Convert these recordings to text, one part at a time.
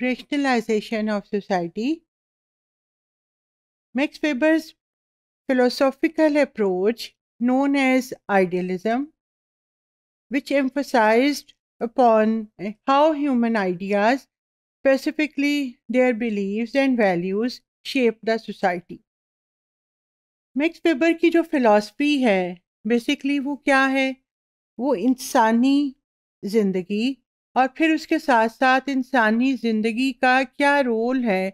rationalization of society. Max Weber's philosophical approach, known as idealism, which emphasized upon how human ideas, specifically their beliefs and values, shape the society. Max Weber की जो philosophy है basically वो क्या है वो इंसानी ज़िंदगी और फिर उसके साथ साथ इंसानी ज़िंदगी का क्या रोल है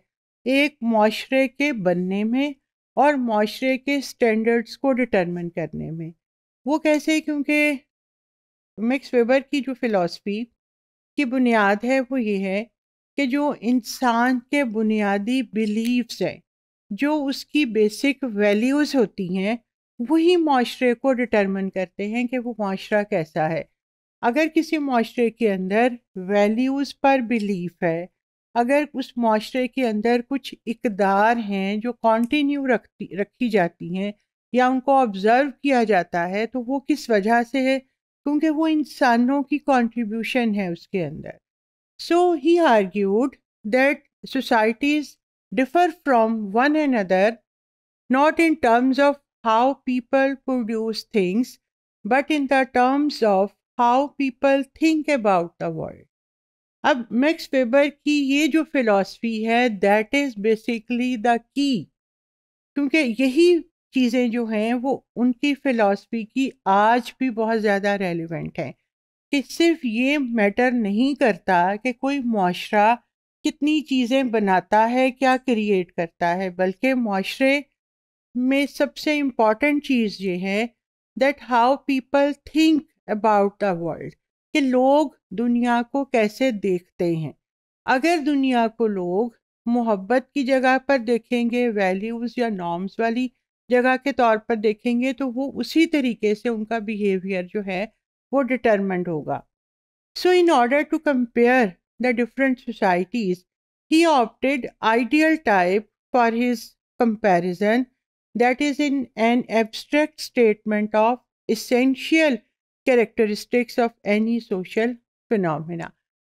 एक माशरे के बनने में और माशरे के स्टैंडर्ड्स को डिटरमिन करने में वो कैसे क्योंकि मिक्स वेबर की जो फ़िलासफ़ी की बुनियाद है वो ये है कि जो इंसान के बुनियादी बिलीव्स हैं जो उसकी बेसिक वैल्यूज़ होती हैं वही माशरे को डिटरमिन करते हैं कि वो माशरा कैसा है अगर किसी माशरे के अंदर वैल्यूज़ पर बिलीफ है अगर उस माशरे के अंदर कुछ इकदार हैं जो कंटिन्यू रखती रखी जाती हैं या उनको ऑब्ज़र्व किया जाता है तो वो किस वजह से है क्योंकि वो इंसानों की कंट्रीब्यूशन है उसके अंदर so he argued that societies from one one other not in terms of how people produce things but in the terms of how people think about the world अब मैक्स वेबर की ये जो philosophy है that is basically the key क्योंकि यही चीज़ें जो हैं वो उनकी फ़िलासफ़ी की आज भी बहुत ज़्यादा रेलिवेंट हैं कि सिर्फ ये मैटर नहीं करता कि कोई माशरा कितनी चीज़ें बनाता है क्या क्रिएट करता है बल्कि माशरे में सबसे इम्पॉर्टेंट चीज़ ये है that how people think about the world कि लोग दुनिया को कैसे देखते हैं अगर दुनिया को लोग मोहब्बत की जगह पर देखेंगे वैल्यूज़ या नॉर्म्स वाली जगह के तौर पर देखेंगे तो वो उसी तरीके से उनका बिहेवियर जो है वो डिटर्मेंड होगा so in order to compare the different societies he opted ideal type for his comparison that is in an abstract statement of essential characteristics of any social phenomena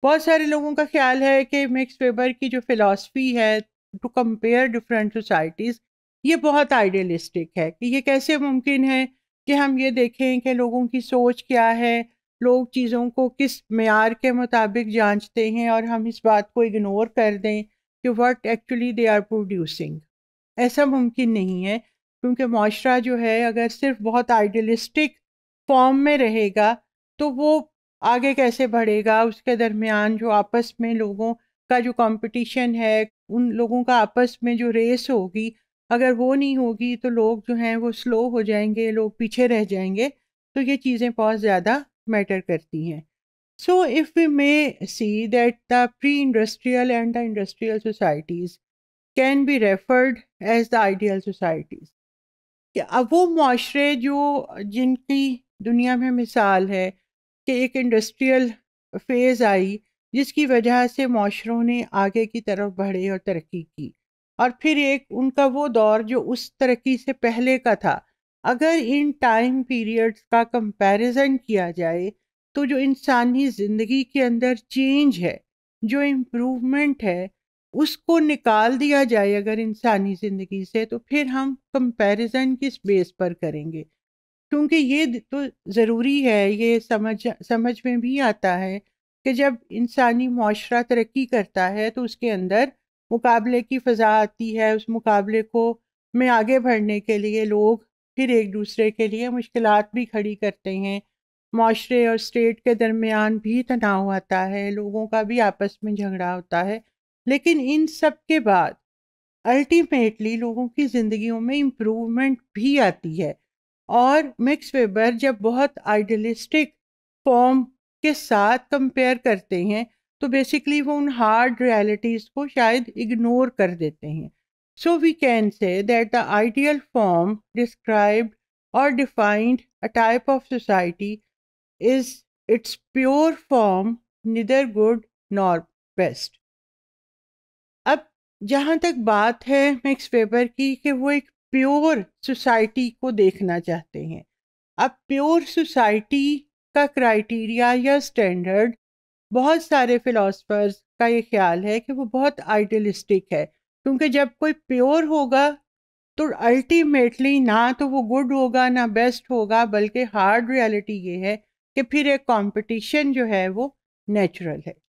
बहुत सारे लोगों का ख्याल है कि मिक्स वेबर की जो फ़िलासफ़ी है टू कंपेयर डिफरेंट सोसाइटीज़ ये बहुत आइडियलिस्टिक है कि ये कैसे मुमकिन है कि हम ये देखें कि लोगों की सोच क्या है लोग चीज़ों को किस मैार के मुताबिक जांचते हैं और हम इस बात को इग्नोर कर दें कि what actually they are producing ऐसा मुमकिन नहीं है क्योंकि माशरा जो है अगर सिर्फ बहुत आइडियलिस्टिक फॉर्म में रहेगा तो वो आगे कैसे बढ़ेगा उसके दरमियान जो आपस में लोगों का जो कंपटीशन है उन लोगों का आपस में जो रेस होगी अगर वो नहीं होगी तो लोग जो हैं वो स्लो हो जाएंगे लोग पीछे रह जाएंगे तो ये चीज़ें बहुत ज़्यादा मैटर करती हैं so if we may see that the pre industrial and the industrial societies can be referred as the ideal societies अब वो माशरे जो जिनकी दुनिया में मिसाल है कि एक इंडस्ट्रियल फेज़ आई जिसकी वजह से माशरों ने आगे की तरफ बढ़े और तरक्की की और फिर एक उनका वो दौर जो उस तरक्की से पहले का था अगर इन टाइम पीरियड्स का कंपैरिजन किया जाए तो जो इंसानी ज़िंदगी के अंदर चेंज है जो इम्प्रूवमेंट है उसको निकाल दिया जाए अगर इंसानी ज़िंदगी से तो फिर हम कंपैरिजन किस बेस पर करेंगे क्योंकि ये तो ज़रूरी है, ये समझ समझ में भी आता है कि जब इंसानी माशरा तरक्की करता है, तो उसके अंदर मुकाबले की फ़ा आती है, उस मुकाबले को में आगे बढ़ने के लिए लोग फिर एक-दूसरे के लिए मुश्किल भी खड़ी करते हैं। माशरे और स्टेट के दरमियान भी तनाव आता है, लोगों का भी आपस में झगड़ा होता है। लेकिन इन सब के बाद अल्टीमेटली लोगों की ज़िंदगियों में इम्प्रूवमेंट भी आती है। और मिक्स वेबर जब बहुत आइडियलिस्टिक फॉर्म के साथ कंपेयर करते हैं तो बेसिकली वो उन हार्ड रियलिटीज़ को शायद इग्नोर कर देते हैं so we can say that the ideal form describe और defined a type of society is its pure form neither good nor best अब जहाँ तक बात है मिक्स पेपर की कि वो एक प्योर सोसाइटी को देखना चाहते हैं अब प्योर सोसाइटी का क्राइटेरिया या स्टैंडर्ड बहुत सारे फिलोसफर्स का ये ख्याल है कि वो बहुत आइडियलिस्टिक है क्योंकि जब कोई प्योर होगा तो अल्टीमेटली ना तो वो गुड होगा ना बेस्ट होगा बल्कि हार्ड रियलिटी ये है कि फिर एक कंपटीशन जो है वो नेचुरल है